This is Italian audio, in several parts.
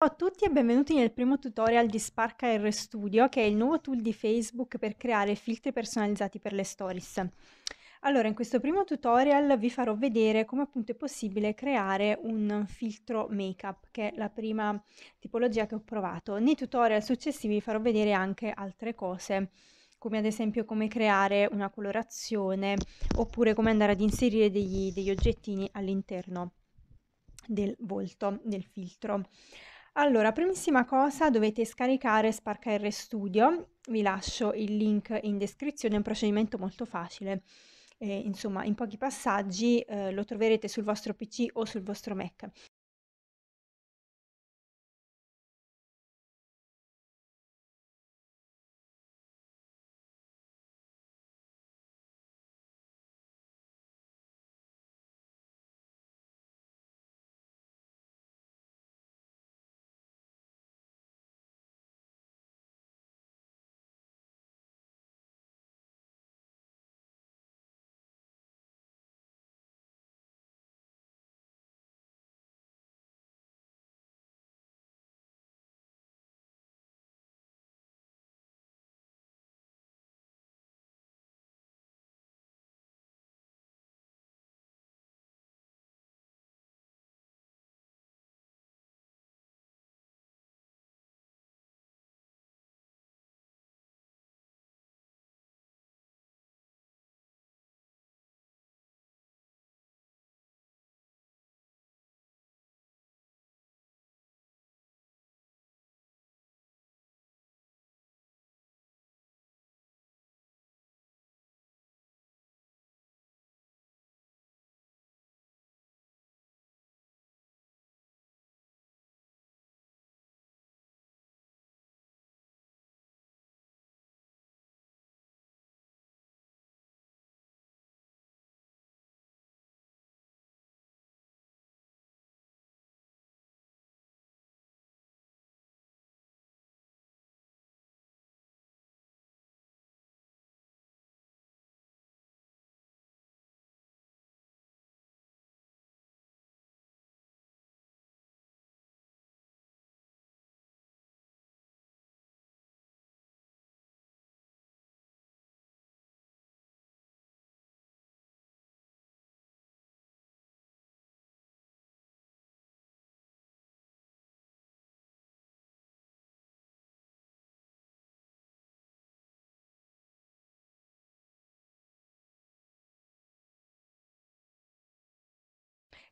Ciao a tutti e benvenuti nel primo tutorial di Spark AR Studio, che è il nuovo tool di Facebook per creare filtri personalizzati per le stories. Allora, in questo primo tutorial vi farò vedere come appunto è possibile creare un filtro make-up, che è la prima tipologia che ho provato. Nei tutorial successivi vi farò vedere anche altre cose, come ad esempio come creare una colorazione, oppure come andare ad inserire degli, degli oggettini all'interno del volto, del filtro. Allora, primissima cosa dovete scaricare Spark R Studio, vi lascio il link in descrizione, è un procedimento molto facile. Eh, insomma, in pochi passaggi eh, lo troverete sul vostro PC o sul vostro Mac.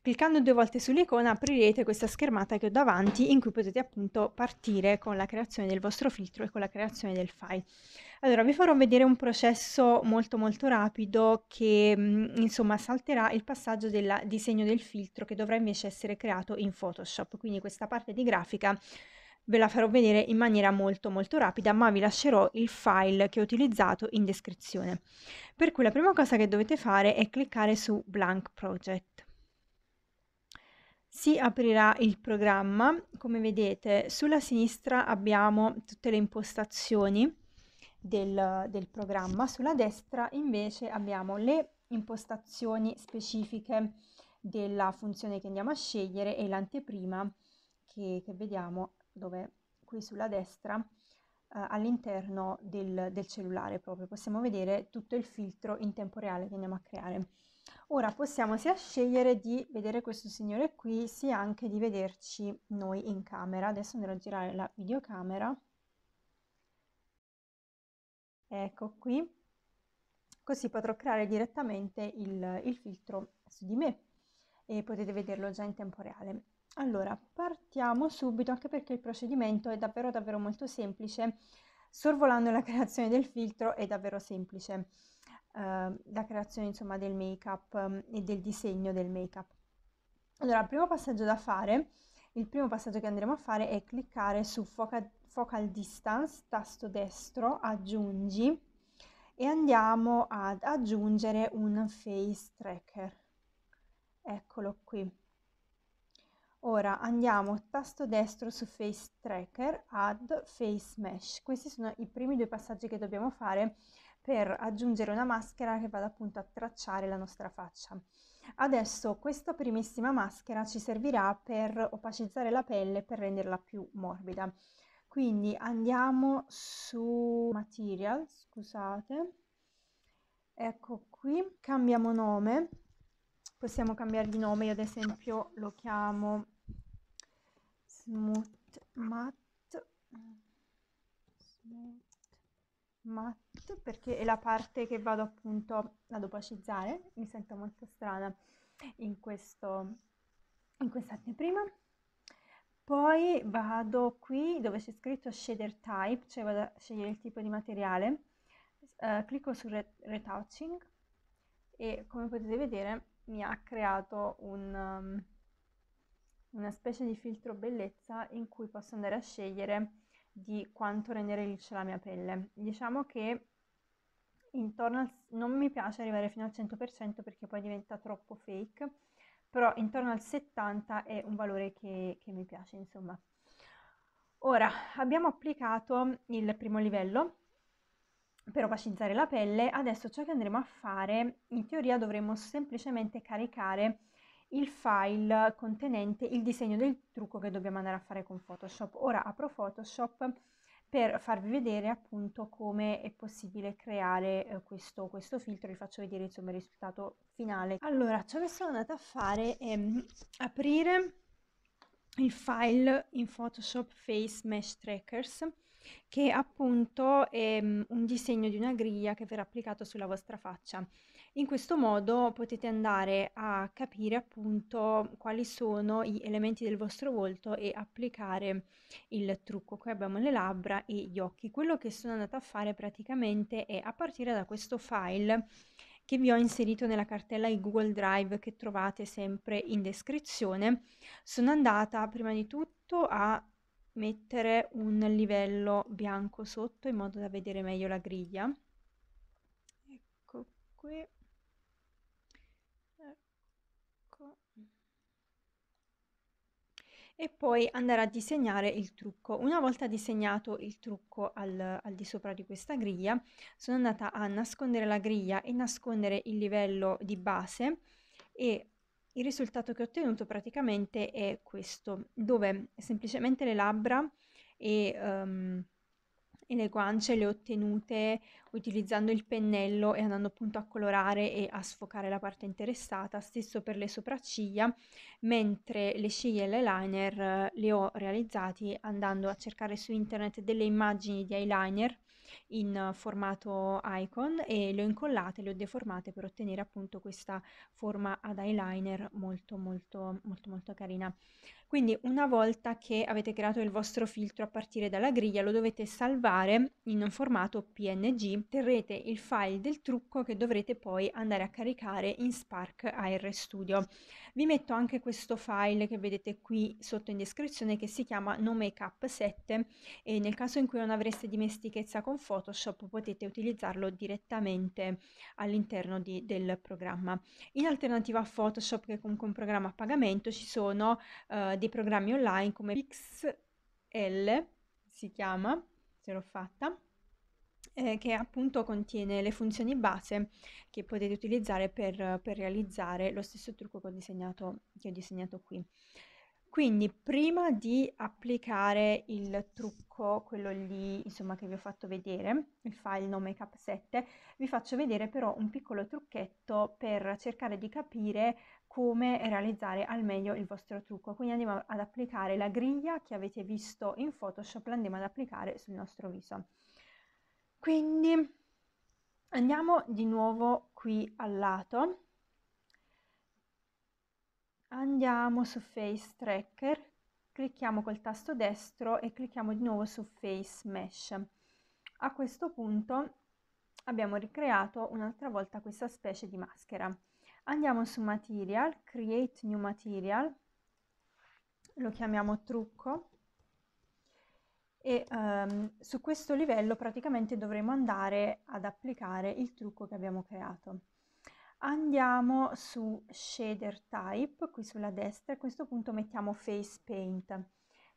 Cliccando due volte sull'icona aprirete questa schermata che ho davanti in cui potete appunto partire con la creazione del vostro filtro e con la creazione del file. Allora vi farò vedere un processo molto molto rapido che mm, insomma salterà il passaggio del disegno del filtro che dovrà invece essere creato in Photoshop, quindi questa parte di grafica ve la farò vedere in maniera molto molto rapida ma vi lascerò il file che ho utilizzato in descrizione. Per cui la prima cosa che dovete fare è cliccare su Blank Project si aprirà il programma. Come vedete sulla sinistra abbiamo tutte le impostazioni del, del programma, sulla destra invece abbiamo le impostazioni specifiche della funzione che andiamo a scegliere e l'anteprima che, che vediamo dove qui sulla destra eh, all'interno del, del cellulare proprio possiamo vedere tutto il filtro in tempo reale che andiamo a creare. Ora possiamo sia scegliere di vedere questo signore qui, sia anche di vederci noi in camera. Adesso andrò a girare la videocamera. Ecco qui. Così potrò creare direttamente il, il filtro su di me e potete vederlo già in tempo reale. Allora, partiamo subito anche perché il procedimento è davvero davvero molto semplice. Sorvolando la creazione del filtro è davvero semplice. Ehm, la creazione insomma del make-up ehm, e del disegno del make-up. Allora, il primo passaggio da fare, il primo passaggio che andremo a fare è cliccare su focal, focal distance, tasto destro, aggiungi e andiamo ad aggiungere un face tracker. Eccolo qui. Ora andiamo tasto destro su Face Tracker, Add Face Mesh. Questi sono i primi due passaggi che dobbiamo fare per aggiungere una maschera che vada appunto a tracciare la nostra faccia. Adesso questa primissima maschera ci servirà per opacizzare la pelle per renderla più morbida. Quindi andiamo su material, scusate, ecco qui, cambiamo nome, possiamo cambiare di nome, io ad esempio lo chiamo smooth matte, smooth matte perché è la parte che vado appunto ad opacizzare, mi sento molto strana in, questo, in questa anteprima. Poi vado qui dove c'è scritto shader type, cioè vado a scegliere il tipo di materiale, eh, clicco su retouching e come potete vedere mi ha creato un, um, una specie di filtro bellezza in cui posso andare a scegliere di quanto rendere liscia la mia pelle. Diciamo che intorno al, non mi piace arrivare fino al 100% perché poi diventa troppo fake, però intorno al 70% è un valore che, che mi piace, insomma. Ora, abbiamo applicato il primo livello per opacizzare la pelle, adesso ciò che andremo a fare, in teoria dovremo semplicemente caricare il file contenente il disegno del trucco che dobbiamo andare a fare con Photoshop. Ora apro Photoshop per farvi vedere appunto come è possibile creare eh, questo, questo, filtro, vi faccio vedere insomma il risultato finale. Allora, ciò che sono andata a fare è mm, aprire il file in Photoshop Face Mesh Trackers che appunto è mm, un disegno di una griglia che verrà applicato sulla vostra faccia. In questo modo potete andare a capire appunto quali sono gli elementi del vostro volto e applicare il trucco. Qui abbiamo le labbra e gli occhi. Quello che sono andata a fare praticamente è a partire da questo file che vi ho inserito nella cartella di Google Drive che trovate sempre in descrizione. Sono andata prima di tutto a mettere un livello bianco sotto in modo da vedere meglio la griglia. Ecco qui. e poi andare a disegnare il trucco. Una volta disegnato il trucco al, al, di sopra di questa griglia, sono andata a nascondere la griglia e nascondere il livello di base e il risultato che ho ottenuto praticamente è questo, dove semplicemente le labbra e... Um, e le guance le ho ottenute utilizzando il pennello e andando appunto a colorare e a sfocare la parte interessata, stesso per le sopracciglia, mentre le sceglie e l'eyeliner eh, le ho realizzati andando a cercare su internet delle immagini di eyeliner in formato icon e le ho incollate, le ho deformate per ottenere appunto questa forma ad eyeliner molto molto molto molto carina. Quindi una volta che avete creato il vostro filtro a partire dalla griglia lo dovete salvare in un formato PNG, terrete il file del trucco che dovrete poi andare a caricare in Spark AR Studio. Vi metto anche questo file che vedete qui sotto in descrizione che si chiama No Makeup 7 e nel caso in cui non avreste dimestichezza con con Photoshop potete utilizzarlo direttamente all'interno di, del programma. In alternativa a Photoshop, che è comunque un programma a pagamento, ci sono eh, dei programmi online come PixL, si chiama, se l'ho fatta, eh, che appunto contiene le funzioni base che potete utilizzare per, per realizzare lo stesso trucco che ho disegnato, che ho disegnato qui. Quindi prima di applicare il trucco, quello lì insomma che vi ho fatto vedere, il file nome cap 7, vi faccio vedere però un piccolo trucchetto per cercare di capire come realizzare al meglio il vostro trucco. Quindi andiamo ad applicare la griglia che avete visto in Photoshop, la andiamo ad applicare sul nostro viso. Quindi andiamo di nuovo qui al lato Andiamo su Face Tracker, clicchiamo col tasto destro e clicchiamo di nuovo su Face Mesh. A questo punto abbiamo ricreato un'altra volta questa specie di maschera. Andiamo su Material, Create New Material, lo chiamiamo trucco e um, su questo livello praticamente dovremo andare ad applicare il trucco che abbiamo creato. Andiamo su Shader Type, qui sulla destra, a questo punto mettiamo Face Paint.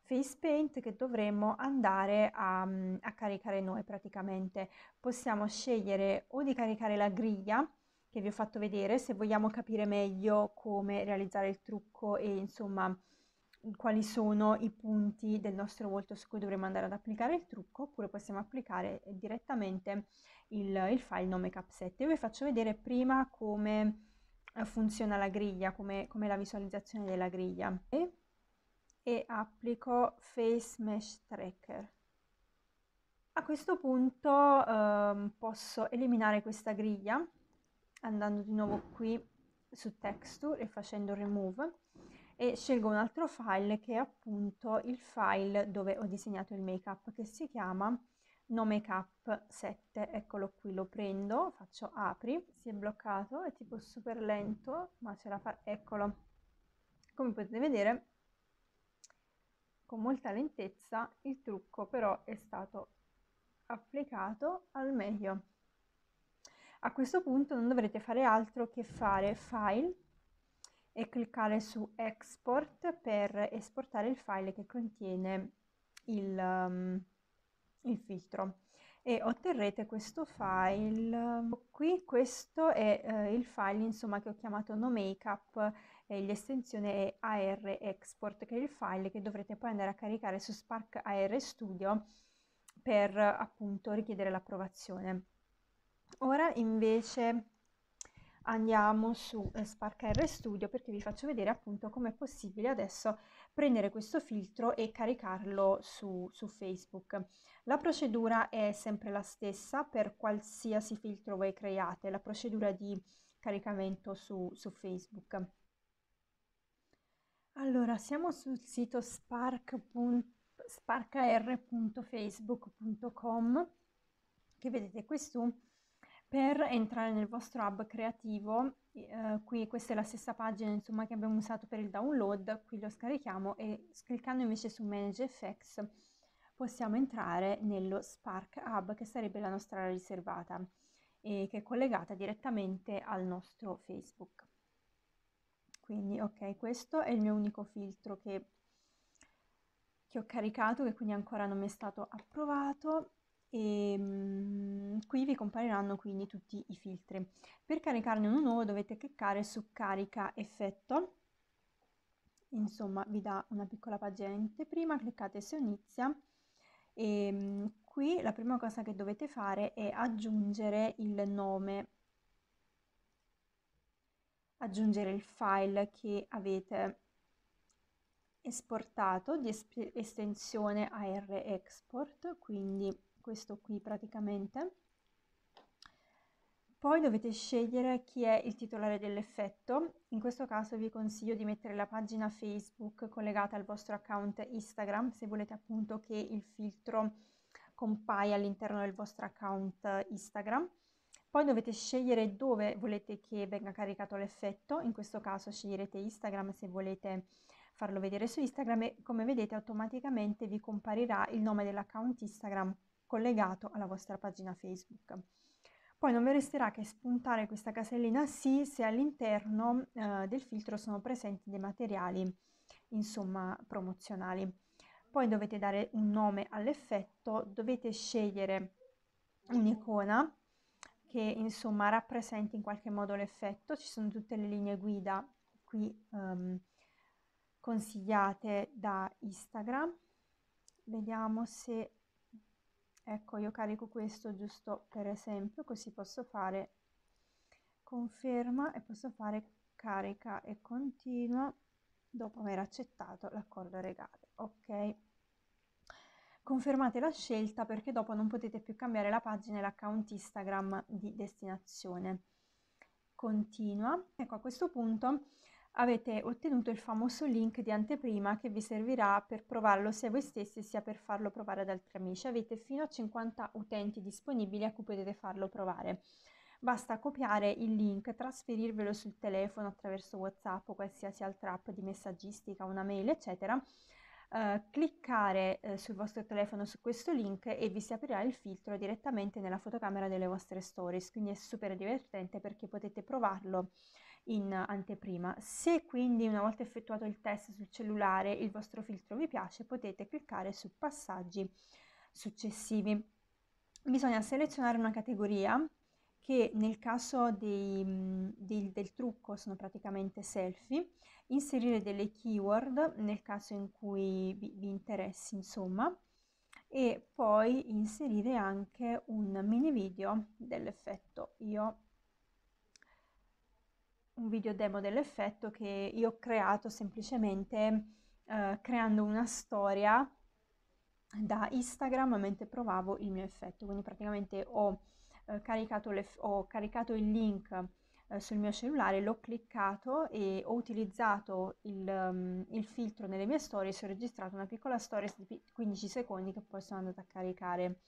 Face Paint che dovremmo andare a, mm, a caricare noi praticamente. Possiamo scegliere o di caricare la griglia, che vi ho fatto vedere se vogliamo capire meglio come realizzare il trucco e insomma quali sono i punti del nostro volto su cui dovremmo andare ad applicare il trucco oppure possiamo applicare eh, direttamente il, il file nome capsette. Io vi faccio vedere prima come eh, funziona la griglia, come, come la visualizzazione della griglia e, e applico Face Mesh Tracker. A questo punto ehm, posso eliminare questa griglia andando di nuovo qui su Texture e facendo Remove e scelgo un altro file che è appunto il file dove ho disegnato il make up che si chiama no make 7 eccolo qui lo prendo faccio apri si è bloccato è tipo super lento ma ce la fa eccolo come potete vedere con molta lentezza il trucco però è stato applicato al meglio a questo punto non dovrete fare altro che fare file e cliccare su Export per esportare il file che contiene il, um, il filtro e otterrete questo file qui questo è eh, il file insomma che ho chiamato no makeup e l'estensione è AR export che è il file che dovrete poi andare a caricare su Spark AR Studio per appunto richiedere l'approvazione ora invece andiamo su eh, Spark R Studio perché vi faccio vedere appunto come è possibile adesso prendere questo filtro e caricarlo su, su, Facebook. La procedura è sempre la stessa per qualsiasi filtro voi create, la procedura di caricamento su, su Facebook. Allora, siamo sul sito sparkr.facebook.com che vedete questo per entrare nel vostro hub creativo, eh, qui questa è la stessa pagina insomma, che abbiamo usato per il download, qui lo scarichiamo e cliccando invece su Manage Effects possiamo entrare nello Spark Hub che sarebbe la nostra riservata e che è collegata direttamente al nostro Facebook. Quindi ok, questo è il mio unico filtro che, che ho caricato, che quindi ancora non mi è stato approvato. E, ehm, Qui vi compariranno quindi tutti i filtri. Per caricarne uno nuovo dovete cliccare su carica effetto, insomma vi dà una piccola pagina prima, cliccate su inizia e ehm, qui la prima cosa che dovete fare è aggiungere il nome, aggiungere il file che avete esportato di estensione AR export, quindi questo qui praticamente poi dovete scegliere chi è il titolare dell'effetto, in questo caso vi consiglio di mettere la pagina Facebook collegata al vostro account Instagram se volete appunto che il filtro compaia all'interno del vostro account Instagram. Poi dovete scegliere dove volete che venga caricato l'effetto, in questo caso sceglierete Instagram se volete farlo vedere su Instagram e come vedete automaticamente vi comparirà il nome dell'account Instagram collegato alla vostra pagina Facebook. Poi non vi resterà che spuntare questa casellina sì se all'interno eh, del filtro sono presenti dei materiali insomma promozionali. Poi dovete dare un nome all'effetto, dovete scegliere un'icona che insomma rappresenti in qualche modo l'effetto, ci sono tutte le linee guida qui um, consigliate da Instagram. Vediamo se ecco io carico questo giusto per esempio così posso fare conferma e posso fare carica e continua dopo aver accettato l'accordo regale ok confermate la scelta perché dopo non potete più cambiare la pagina e l'account instagram di destinazione continua ecco a questo punto avete ottenuto il famoso link di anteprima che vi servirà per provarlo sia voi stessi sia per farlo provare ad altri amici. Avete fino a 50 utenti disponibili a cui potete farlo provare. Basta copiare il link, trasferirvelo sul telefono attraverso WhatsApp o qualsiasi altra app di messaggistica, una mail, eccetera. Eh, cliccare eh, sul vostro telefono su questo link e vi si aprirà il filtro direttamente nella fotocamera delle vostre stories, quindi è super divertente perché potete provarlo in anteprima. Se quindi una volta effettuato il test sul cellulare il vostro filtro vi piace potete cliccare su passaggi successivi. Bisogna selezionare una categoria che nel caso dei, mm, del, del trucco sono praticamente selfie, inserire delle keyword nel caso in cui vi, vi interessi insomma e poi inserire anche un mini video dell'effetto io un video demo dell'effetto che io ho creato semplicemente eh, creando una storia da Instagram mentre provavo il mio effetto. Quindi praticamente ho, eh, caricato, le, ho caricato, il link eh, sul mio cellulare, l'ho cliccato e ho utilizzato il, um, il filtro nelle mie storie e si è registrato una piccola storia di 15 secondi che poi sono andata a caricare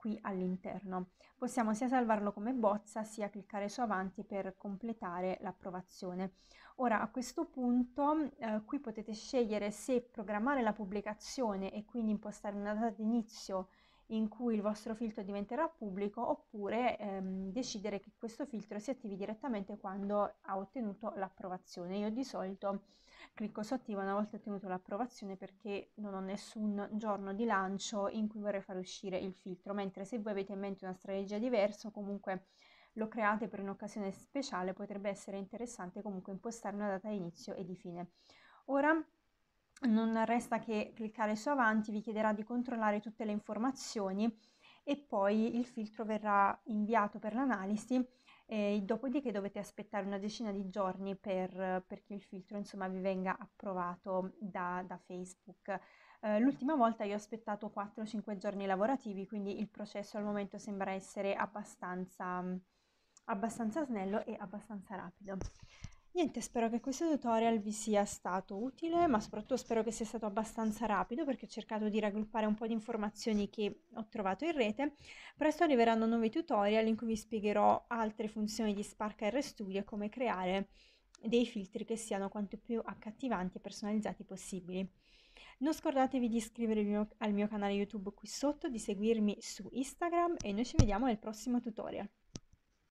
qui all'interno. Possiamo sia salvarlo come bozza sia cliccare su avanti per completare l'approvazione. Ora a questo punto eh, qui potete scegliere se programmare la pubblicazione e quindi impostare una data d'inizio in cui il vostro filtro diventerà pubblico oppure ehm, decidere che questo filtro si attivi direttamente quando ha ottenuto l'approvazione. Io di solito Clicco su attiva una volta ottenuto l'approvazione perché non ho nessun giorno di lancio in cui vorrei far uscire il filtro, mentre se voi avete in mente una strategia diversa o comunque lo create per un'occasione speciale potrebbe essere interessante comunque impostare una data di inizio e di fine. Ora non resta che cliccare su avanti, vi chiederà di controllare tutte le informazioni e poi il filtro verrà inviato per l'analisi e dopodiché dovete aspettare una decina di giorni per, perché il filtro insomma vi venga approvato da, da Facebook. Eh, l'ultima volta io ho aspettato 4-5 giorni lavorativi, quindi il processo al momento sembra essere abbastanza, abbastanza snello e abbastanza rapido. Niente, spero che questo tutorial vi sia stato utile, ma soprattutto spero che sia stato abbastanza rapido perché ho cercato di raggruppare un po' di informazioni che ho trovato in rete. Presto arriveranno nuovi tutorial in cui vi spiegherò altre funzioni di Spark RStudio e come creare dei filtri che siano quanto più accattivanti e personalizzati possibili. Non scordatevi di iscrivervi al mio canale YouTube qui sotto, di seguirmi su Instagram e noi ci vediamo nel prossimo tutorial.